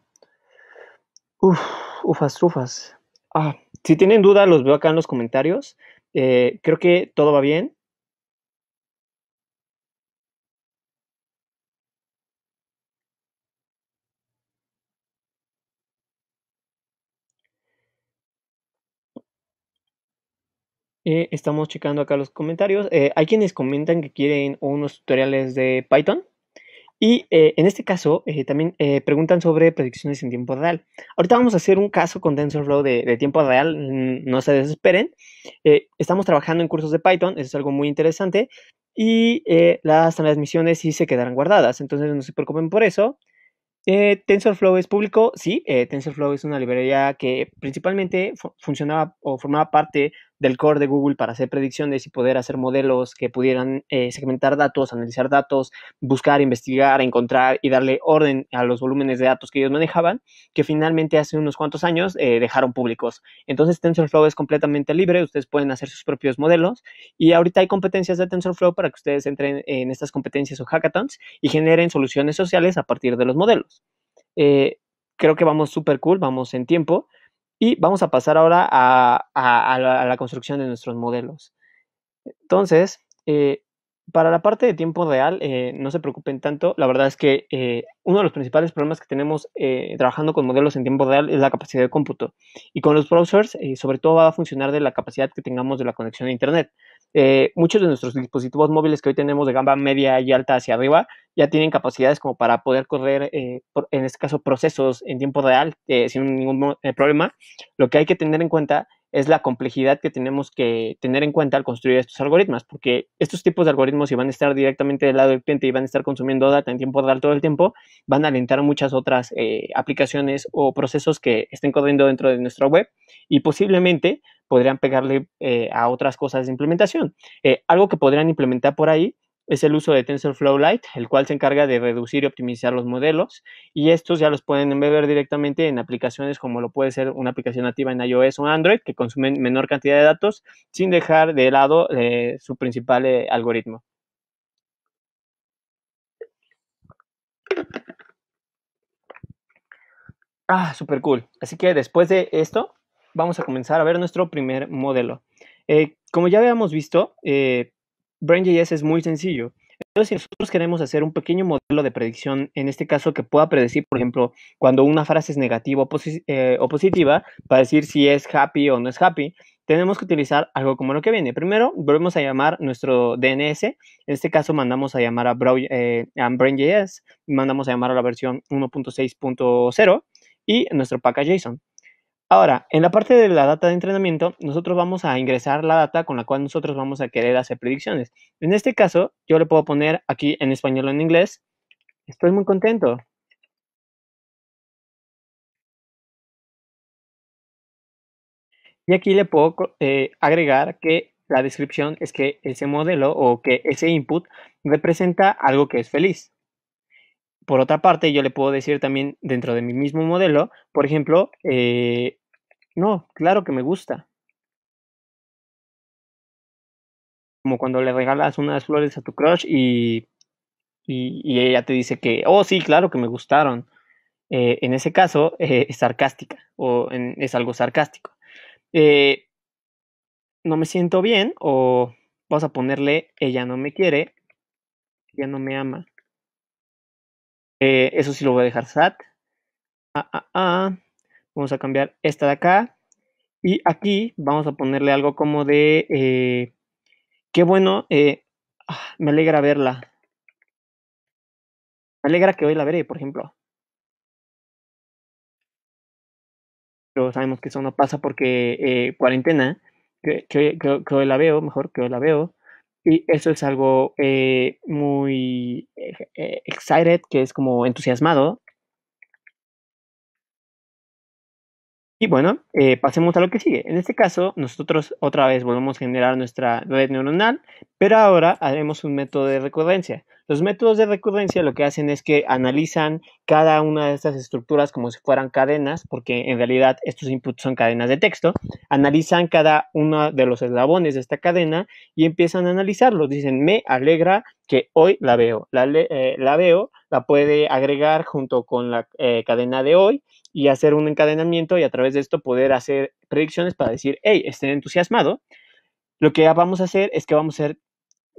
[SPEAKER 1] Uf, ufas, trufas. Ah, si tienen duda, los veo acá en los comentarios.
[SPEAKER 2] Eh, creo que todo va bien.
[SPEAKER 1] Eh, estamos checando acá los comentarios. Eh, hay quienes comentan que quieren unos tutoriales de Python. Y eh, en este caso, también preguntan sobre predicciones en tiempo real. Ahorita vamos a hacer un caso con TensorFlow de, tiempo real, mm, no se desesperen. estamos trabajando en cursos de Python, eso es algo muy interesante. Y las transmisiones sí se quedarán guardadas, entonces no se preocupen por eso. TensorFlow es público, sí, TensorFlow es una librería que principalmente funcionaba o formaba parte del core de Google para hacer predicciones y poder hacer modelos que pudieran eh, segmentar datos, analizar datos, buscar, investigar, encontrar y darle orden a los volúmenes de datos que ellos manejaban, que finalmente hace unos cuantos años eh, dejaron públicos. Entonces TensorFlow es completamente libre, ustedes pueden hacer sus propios modelos y ahorita hay competencias de TensorFlow para que ustedes entren en estas competencias o hackathons y generen soluciones sociales a partir de los modelos. Eh, creo que vamos súper cool, vamos en tiempo. Y vamos a pasar ahora a, la, construcción de nuestros modelos. Entonces, eh, para la parte de tiempo real, eh, no se preocupen tanto. La verdad es que eh, uno de los principales problemas que tenemos eh, trabajando con modelos en tiempo real es la capacidad de cómputo. Y con los browsers, sobre todo, va a funcionar de la capacidad que tengamos de la conexión a Internet. muchos de nuestros dispositivos móviles que hoy tenemos de gama media y alta hacia arriba ya tienen capacidades como para poder correr, en este caso, procesos en tiempo real sin ningún problema. Lo que hay que tener en cuenta es la complejidad que tenemos que tener en cuenta al construir estos algoritmos, porque estos tipos de algoritmos, si van a estar directamente del lado del cliente y van a estar consumiendo data en tiempo real todo el tiempo, van a alentar muchas otras eh, aplicaciones o procesos que estén corriendo dentro de nuestra web y posiblemente podrían pegarle eh, a otras cosas de implementación. Eh, algo que podrían implementar por ahí es el uso de TensorFlow Lite, el cual se encarga de reducir y optimizar los modelos y estos ya los pueden embeber directamente en aplicaciones como lo puede ser una aplicación nativa en iOS o Android que consumen menor cantidad de datos sin dejar de lado eh, su principal eh, algoritmo. Ah, super cool. Así que después de esto, vamos a comenzar a ver nuestro primer modelo. Eh, como ya habíamos visto, Brain.js es muy sencillo. Entonces, si nosotros queremos hacer un pequeño modelo de predicción, en este caso que pueda predecir, por ejemplo, cuando una frase es negativa o, eh, positiva, para decir si es happy o no es happy, tenemos que utilizar algo como lo que viene. Primero, volvemos a llamar nuestro DNS. En este caso, mandamos a llamar a, eh, Brain.js, mandamos a llamar a la versión 1.6.0 y nuestro package JSON. Ahora, en la parte de la data de entrenamiento, nosotros vamos a ingresar la data con la cual nosotros vamos a querer hacer predicciones. En este caso, yo le puedo poner aquí en español o en inglés.
[SPEAKER 2] Estoy muy contento. Y aquí le puedo eh, agregar que
[SPEAKER 1] la descripción es que ese modelo o que ese input representa algo que es feliz por otra parte, yo le puedo decir también dentro de mi mismo modelo, por ejemplo,
[SPEAKER 2] eh, no, claro que me gusta. Como cuando le regalas unas flores a tu crush y,
[SPEAKER 1] ella te dice que, oh, sí, claro que me gustaron. Eh, en ese caso, eh, es sarcástica o es algo sarcástico. no me siento bien o vas a ponerle, ella no me quiere, ella no me ama eh, eso sí lo voy a dejar SAT. Ah, ah, ah. Vamos a cambiar esta de acá. Y aquí vamos a ponerle algo como de...
[SPEAKER 2] Eh, qué bueno, eh, me alegra verla. Me alegra que hoy la veré, por ejemplo. Pero sabemos que eso no pasa porque cuarentena. que hoy la
[SPEAKER 1] veo, mejor que hoy la veo. Y eso es algo eh, muy eh, eh, excited, que es como entusiasmado. Y bueno, pasemos a lo que sigue. En este caso, nosotros otra vez volvemos a generar nuestra red neuronal, pero ahora haremos un método de recurrencia. Los métodos de recurrencia lo que hacen es que analizan cada una de estas estructuras como si fueran cadenas, porque en realidad estos inputs son cadenas de texto, analizan cada uno de los eslabones de esta cadena y empiezan a analizarlos. Dicen, me alegra que hoy la veo, la, eh, veo, la puede agregar junto con la eh, cadena de hoy y hacer un encadenamiento y a través de esto poder hacer predicciones para decir, hey, estoy entusiasmado. Lo que vamos a hacer es que vamos a hacer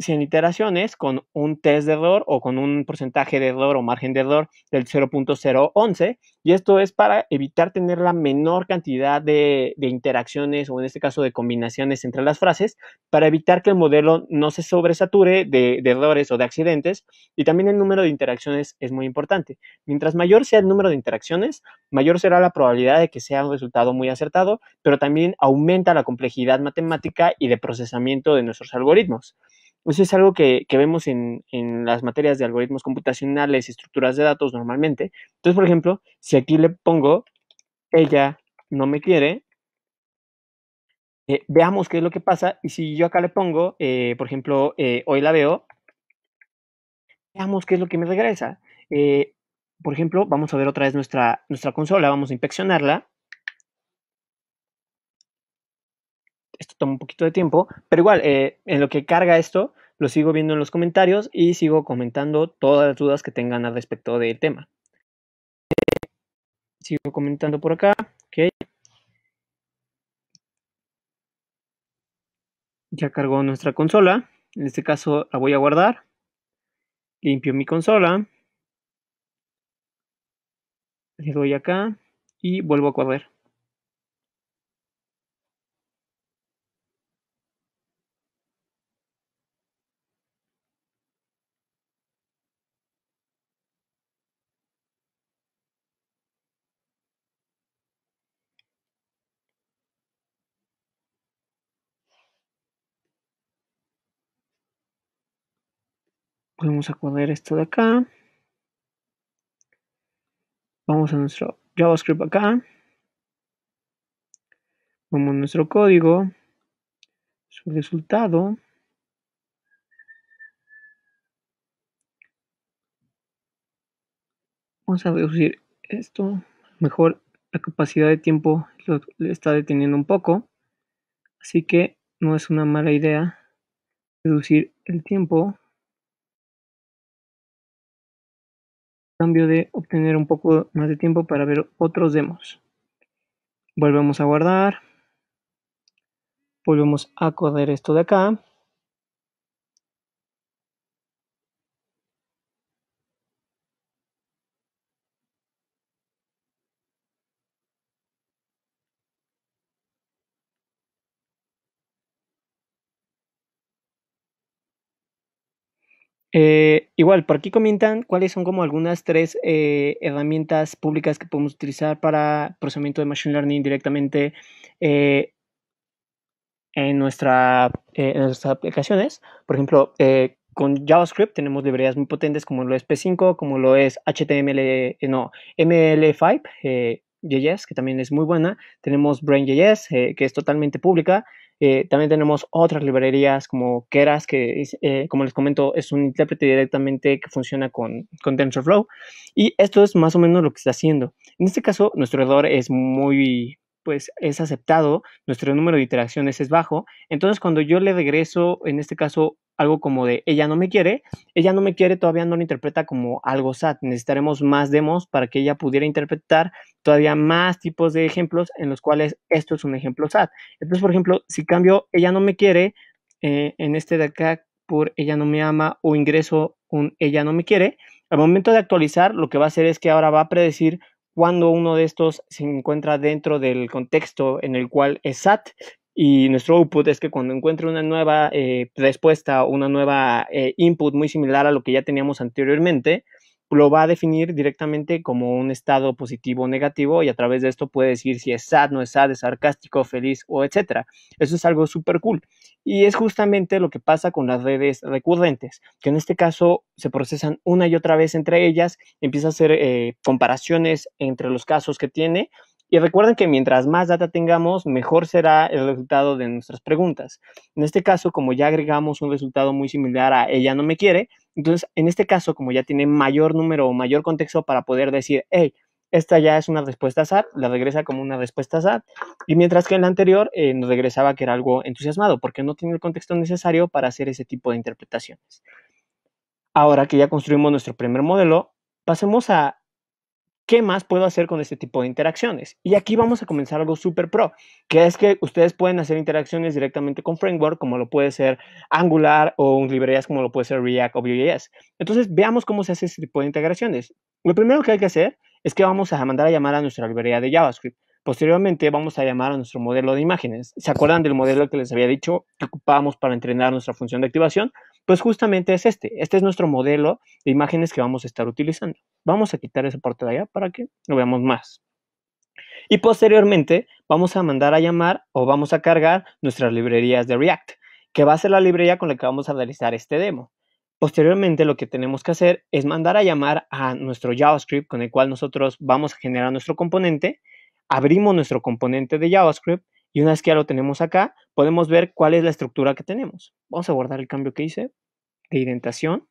[SPEAKER 1] 100 iteraciones con un test de error o con un porcentaje de error o margen de error del 0.011 y esto es para evitar tener la menor cantidad de, interacciones o en este caso de combinaciones entre las frases para evitar que el modelo no se sobresature de errores o de accidentes y también el número de interacciones es muy importante. Mientras mayor sea el número de interacciones, mayor será la probabilidad de que sea un resultado muy acertado, pero también aumenta la complejidad matemática y de procesamiento de nuestros algoritmos. Eso pues, es algo que, vemos en, las materias de algoritmos computacionales y estructuras de datos normalmente. Entonces, por ejemplo, si aquí le pongo, ella no me quiere, eh, veamos qué es lo que pasa. Y si yo acá le pongo, eh, por ejemplo, eh, hoy la veo, veamos qué es lo que me regresa. por ejemplo, vamos a ver otra vez nuestra, nuestra consola, vamos a inspeccionarla. esto toma un poquito de tiempo, pero igual, eh, en lo que carga esto, lo sigo viendo en los comentarios y sigo comentando todas las dudas que tengan al respecto del tema. Eh, sigo comentando por acá. ¿ok? Ya cargó nuestra consola. En este caso la voy a guardar. Limpio mi consola. Le doy acá y vuelvo a
[SPEAKER 2] correr. Vamos a poner esto de acá.
[SPEAKER 1] Vamos a nuestro JavaScript acá. Vamos nuestro código. Su
[SPEAKER 2] resultado. Vamos a reducir esto. Mejor la capacidad
[SPEAKER 1] de tiempo lo está deteniendo un poco. Así que no es una mala
[SPEAKER 2] idea reducir el tiempo cambio de obtener un poco más de tiempo para ver otros demos.
[SPEAKER 1] Volvemos a guardar. Volvemos a correr esto de acá. Eh, igual, por aquí comentan cuáles son como algunas tres eh, herramientas públicas que podemos utilizar para procesamiento de Machine Learning directamente eh, en, nuestra, nuestras aplicaciones. Por ejemplo, con JavaScript tenemos librerías muy potentes como lo es P5, como lo es HTML, no, ML5, JS, que también es muy buena. Tenemos BrainJS, que es totalmente pública. Eh, también tenemos otras librerías como Keras, que eh, como les comento es un intérprete directamente que funciona con, con TensorFlow. Y esto es más o menos lo que está haciendo. En este caso, nuestro error es muy, pues es aceptado, nuestro número de interacciones es bajo. Entonces, cuando yo le regreso, en este caso, algo como de ella no me quiere, ella no me quiere todavía no lo interpreta como algo SAT. necesitaremos más demos para que ella pudiera interpretar todavía más tipos de ejemplos en los cuales esto es un ejemplo SAT. Entonces, por ejemplo, si cambio ella no me quiere eh, en este de acá por ella no me ama o ingreso un ella no me quiere, al momento de actualizar lo que va a hacer es que ahora va a predecir cuando uno de estos se encuentra dentro del contexto en el cual es SAT y nuestro output es que cuando encuentre una nueva eh, respuesta o una nueva eh, input muy similar a lo que ya teníamos anteriormente, lo va a definir directamente como un estado positivo o negativo y a través de esto puede decir si es sad, no es sad, es sarcástico, feliz o etcétera. Eso es algo súper cool. Y es justamente lo que pasa con las redes recurrentes, que en este caso se procesan una y otra vez entre ellas, empieza a hacer eh, comparaciones entre los casos que tiene y recuerden que mientras más data tengamos, mejor será el resultado de nuestras preguntas. En este caso, como ya agregamos un resultado muy similar a ella no me quiere, entonces en este caso, como ya tiene mayor número o mayor contexto para poder decir, hey, esta ya es una respuesta SAT, la regresa como una respuesta SAT, y mientras que en la anterior eh, nos regresaba que era algo entusiasmado, porque no tiene el contexto necesario para hacer ese tipo de interpretaciones. Ahora que ya construimos nuestro primer modelo, pasemos a ¿qué más puedo hacer con este tipo de interacciones? Y aquí vamos a comenzar algo súper pro, que es que ustedes pueden hacer interacciones directamente con framework, como lo puede ser Angular o librerías como lo puede ser React o Vue.js. Entonces, veamos cómo se hace este tipo de integraciones. Lo primero que hay que hacer es que vamos a mandar a llamar a nuestra librería de JavaScript. Posteriormente vamos a llamar a nuestro modelo de imágenes. ¿Se acuerdan del modelo que les había dicho que ocupábamos para entrenar nuestra función de activación? Pues justamente es este. Este es nuestro modelo de imágenes que vamos a estar utilizando. Vamos a quitar esa parte de allá para que lo veamos más. Y posteriormente vamos a mandar a llamar o vamos a cargar nuestras librerías de React, que va a ser la librería con la que vamos a realizar este demo. Posteriormente lo que tenemos que hacer es mandar a llamar a nuestro JavaScript con el cual nosotros vamos a generar nuestro componente, abrimos nuestro componente de JavaScript y una vez que ya lo tenemos acá, podemos ver cuál es la estructura que tenemos. Vamos a guardar el cambio que hice de indentación.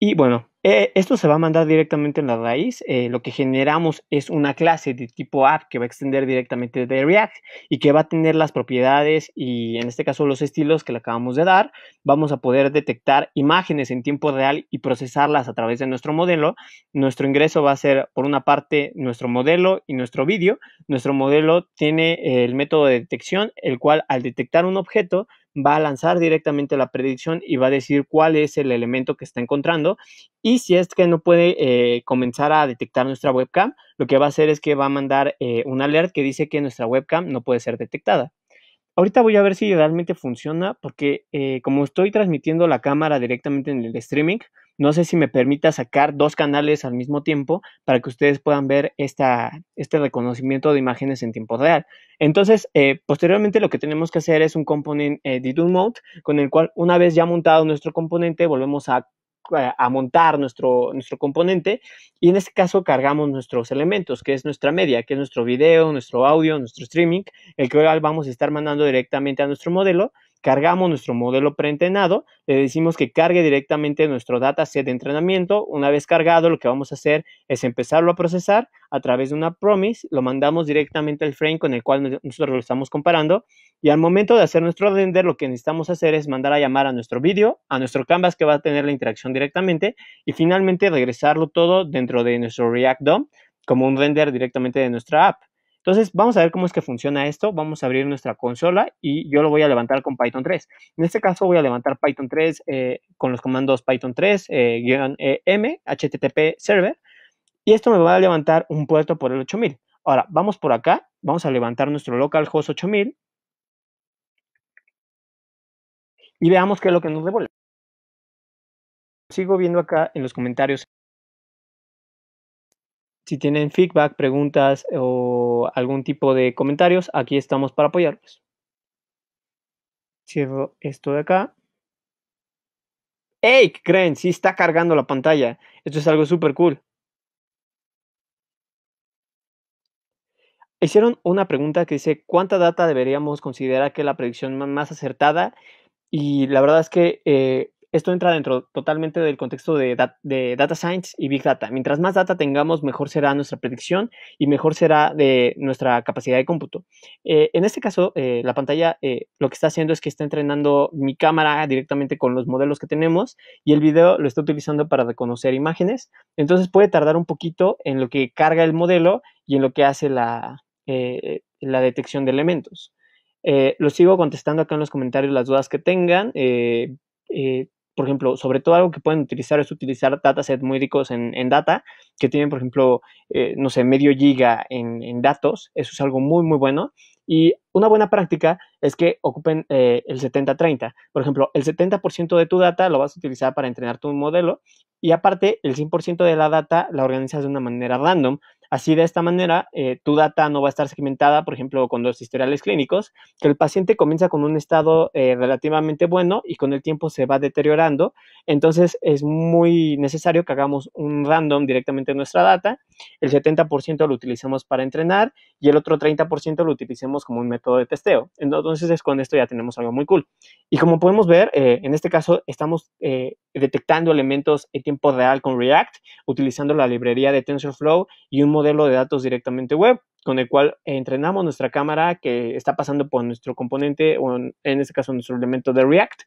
[SPEAKER 1] Y bueno, eh, esto se va a mandar directamente en la raíz. Eh, lo que generamos es una clase de tipo app que va a extender directamente de React y que va a tener las propiedades y en este caso los estilos que le acabamos de dar. Vamos a poder detectar imágenes en tiempo real y procesarlas a través de nuestro modelo. Nuestro ingreso va a ser por una parte nuestro modelo y nuestro vídeo. Nuestro modelo tiene el método de detección, el cual al detectar un objeto va a lanzar directamente la predicción y va a decir cuál es el elemento que está encontrando. Y si es que no puede eh, comenzar a detectar nuestra webcam, lo que va a hacer es que va a mandar eh, un alert que dice que nuestra webcam no puede ser detectada. Ahorita voy a ver si realmente funciona porque eh, como estoy transmitiendo la cámara directamente en el streaming, no sé si me permita sacar dos canales al mismo tiempo para que ustedes puedan ver este reconocimiento de imágenes en tiempo real. Entonces, eh, posteriormente lo que tenemos que hacer es un component eh, de mode con el cual una vez ya montado nuestro componente volvemos a montar nuestro, nuestro componente y en este caso cargamos nuestros elementos, que es nuestra media, que es nuestro video, nuestro audio, nuestro streaming, el que ahora vamos a estar mandando directamente a nuestro modelo cargamos nuestro modelo preentrenado, le decimos que cargue directamente nuestro dataset de entrenamiento. Una vez cargado, lo que vamos a hacer es empezarlo a procesar a través de una promise, lo mandamos directamente al frame con el cual nosotros lo estamos comparando y al momento de hacer nuestro render, lo que necesitamos hacer es mandar a llamar a nuestro vídeo, a nuestro canvas que va a tener la interacción directamente y finalmente regresarlo todo dentro de nuestro React DOM como un render directamente de nuestra app. Entonces, vamos a ver cómo es que funciona esto. Vamos a abrir nuestra consola y yo lo voy a levantar con Python 3. En este caso, voy a levantar Python 3 eh, con los comandos Python 3, eh, eh, M, HTTP server. Y esto me va a levantar un puerto por el 8000. Ahora, vamos por acá. Vamos a levantar nuestro localhost 8000.
[SPEAKER 2] Y veamos qué es lo que nos devuelve. Sigo viendo acá en los comentarios si tienen feedback, preguntas o
[SPEAKER 1] algún tipo de comentarios, aquí estamos para apoyarlos. Cierro esto de acá. ¡Ey! creen? Sí está cargando la pantalla. Esto es algo súper cool. Hicieron una pregunta que dice, ¿cuánta data deberíamos considerar que es la predicción más acertada? Y la verdad es que eh, esto entra dentro totalmente del contexto de, data science y big data. Mientras más data tengamos, mejor será nuestra predicción y mejor será de nuestra capacidad de cómputo. Eh, en este caso, eh, la pantalla eh, lo que está haciendo es que está entrenando mi cámara directamente con los modelos que tenemos y el video lo está utilizando para reconocer imágenes. Entonces puede tardar un poquito en lo que carga el modelo y en lo que hace la, detección de elementos. Lo sigo contestando acá en los comentarios las dudas que tengan por ejemplo, sobre todo algo que pueden utilizar es utilizar datasets muy ricos en, data, que tienen, por ejemplo, eh, no sé, medio giga en, datos. Eso es algo muy, muy bueno. Y una buena práctica es que ocupen eh, el 70-30. Por ejemplo, el 70% de tu data lo vas a utilizar para entrenar tu modelo y aparte el 100% de la data la organizas de una manera random Así de esta manera, eh, tu data no va a estar segmentada, por ejemplo, con los historiales clínicos, que el paciente comienza con un estado eh, relativamente bueno y con el tiempo se va deteriorando. Entonces es muy necesario que hagamos un random directamente en nuestra data. El 70% lo utilicemos para entrenar y el otro 30% lo utilicemos como un método de testeo. Entonces con esto ya tenemos algo muy cool. Y como podemos ver, eh, en este caso estamos detectando elementos en tiempo real con React, utilizando la librería de TensorFlow y un modelo de datos directamente web, con el cual entrenamos nuestra cámara que está pasando por nuestro componente, o en, este caso nuestro elemento de React,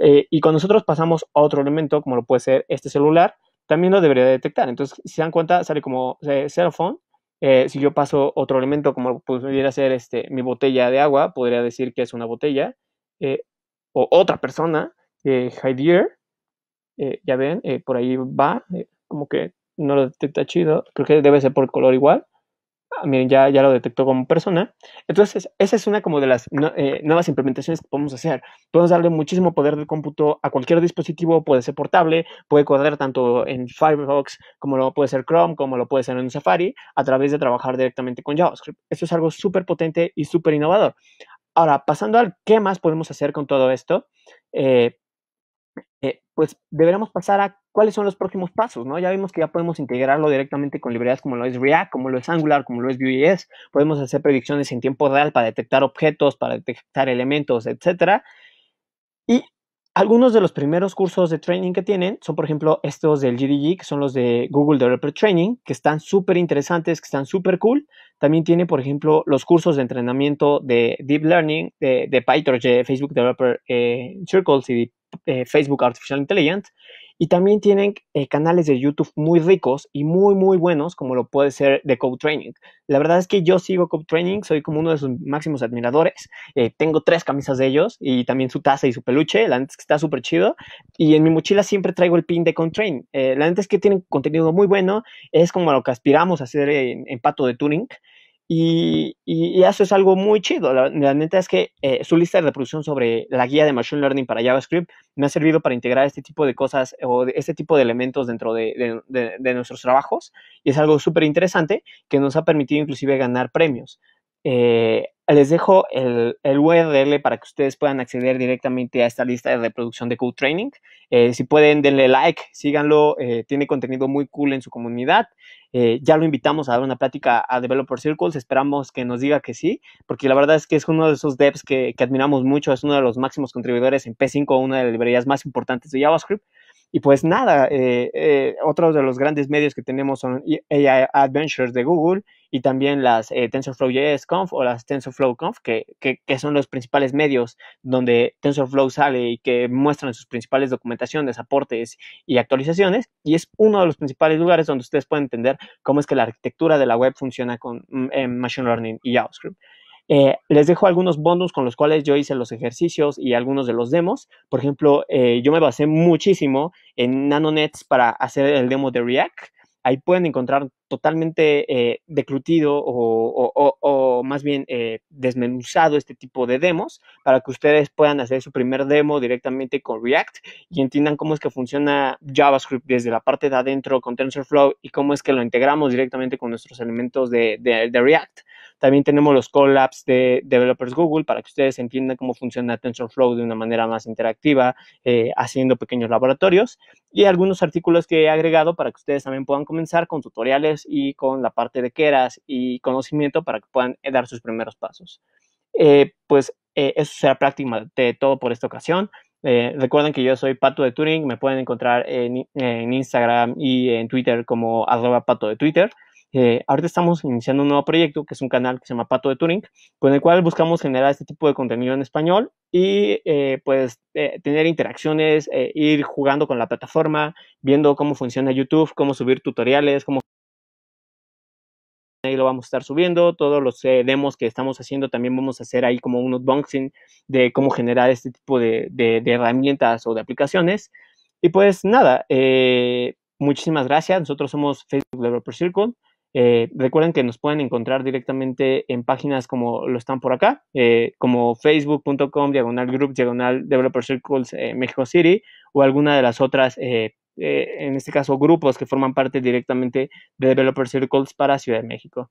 [SPEAKER 1] eh, y cuando nosotros pasamos a otro elemento, como lo puede ser este celular, también lo debería detectar. Entonces, si se dan cuenta, sale como eh, cell phone. Eh, si yo paso otro elemento, como pudiera ser este, mi botella de agua, podría decir que es una botella, o otra persona, eh, ya ven, por ahí va, como que no lo detecta chido. Creo que debe ser por color igual. Ah, miren, ya, ya lo detectó como persona. Entonces, esa es una como de las eh, nuevas implementaciones que podemos hacer. Podemos darle muchísimo poder de cómputo a cualquier dispositivo, puede ser portable, puede correr tanto en Firefox como lo puede ser Chrome, como lo puede ser en Safari, a través de trabajar directamente con JavaScript. Esto es algo súper potente y súper innovador. Ahora, pasando al qué más podemos hacer con todo esto, eh, eh, pues deberíamos pasar a cuáles son los próximos pasos, ¿no? Ya vimos que ya podemos integrarlo directamente con librerías como lo es React, como lo es Angular, como lo es Vue.js, podemos hacer predicciones en tiempo real para detectar objetos, para detectar elementos, etcétera. Y algunos de los primeros cursos de training que tienen son, por ejemplo, estos del GDG, que son los de Google Developer Training, que están súper interesantes, que están súper cool. También tiene, por ejemplo, los cursos de entrenamiento de Deep Learning, de, PyTorch, de Facebook Developer eh, Circles y eh, Facebook Artificial Intelligence y también tienen eh, canales de YouTube muy ricos y muy, muy buenos, como lo puede ser de Code Training. La verdad es que yo sigo Code Training, soy como uno de sus máximos admiradores. Eh, tengo tres camisas de ellos y también su taza y su peluche. La neta es que está súper chido. Y en mi mochila siempre traigo el pin de co Training. la neta es que tienen contenido muy bueno. Es como lo que aspiramos a hacer en, Pato de Tuning. Y, eso es algo muy chido. La, neta es que eh, su lista de reproducción sobre la guía de Machine Learning para JavaScript me ha servido para integrar este tipo de cosas o este tipo de elementos dentro de, nuestros trabajos y es algo súper interesante que nos ha permitido inclusive ganar premios. Eh, les dejo el, el, URL para que ustedes puedan acceder directamente a esta lista de reproducción de Code Training. Eh, si pueden, denle like, síganlo, eh, tiene contenido muy cool en su comunidad. Eh, ya lo invitamos a dar una plática a Developer Circles, esperamos que nos diga que sí, porque la verdad es que es uno de esos devs que, admiramos mucho, es uno de los máximos contribuidores en P5, una de las librerías más importantes de JavaScript. Y pues nada, otros de los grandes medios que tenemos son AI Adventures de Google y también las eh, TensorFlow Conf o las TensorFlow Conf, que, son los principales medios donde TensorFlow sale y que muestran sus principales documentaciones, aportes y actualizaciones. Y es uno de los principales lugares donde ustedes pueden entender cómo es que la arquitectura de la web funciona con mm, Machine Learning y JavaScript. Eh, les dejo algunos bonus con los cuales yo hice los ejercicios y algunos de los demos. Por ejemplo, eh, yo me basé muchísimo en NanoNets para hacer el demo de React Ahí pueden encontrar totalmente eh, declutido o, más bien eh, desmenuzado este tipo de demos para que ustedes puedan hacer su primer demo directamente con React y entiendan cómo es que funciona JavaScript desde la parte de adentro con TensorFlow y cómo es que lo integramos directamente con nuestros elementos de React. También tenemos los collabs de Developers Google para que ustedes entiendan cómo funciona TensorFlow de una manera más interactiva, eh, haciendo pequeños laboratorios. Y algunos artículos que he agregado para que ustedes también puedan comenzar con tutoriales y con la parte de queras y conocimiento para que puedan eh, dar sus primeros pasos. Eh, pues eso será de todo por esta ocasión. recuerden que yo soy Pato de Turing, me pueden encontrar en, en Instagram y en Twitter como arroba pato de Twitter. Eh, ahorita estamos iniciando un nuevo proyecto que es un canal que se llama Pato de Turing, con el cual buscamos generar este tipo de contenido en español y eh, pues eh, tener interacciones, ir jugando con la plataforma, viendo cómo funciona YouTube, cómo subir tutoriales, cómo... Ahí lo vamos a estar subiendo, todos los demos que estamos haciendo también vamos a hacer ahí como un unboxing de cómo generar este tipo de, de herramientas o de aplicaciones. Y pues nada, muchísimas gracias. Nosotros somos Facebook Developer Circle. Eh, recuerden que nos pueden encontrar directamente en páginas como lo están por acá, eh, como facebook.com, diagonal group, diagonal developer circles eh, México City o alguna de las otras, en este caso, grupos que forman parte directamente de developer circles para Ciudad de México.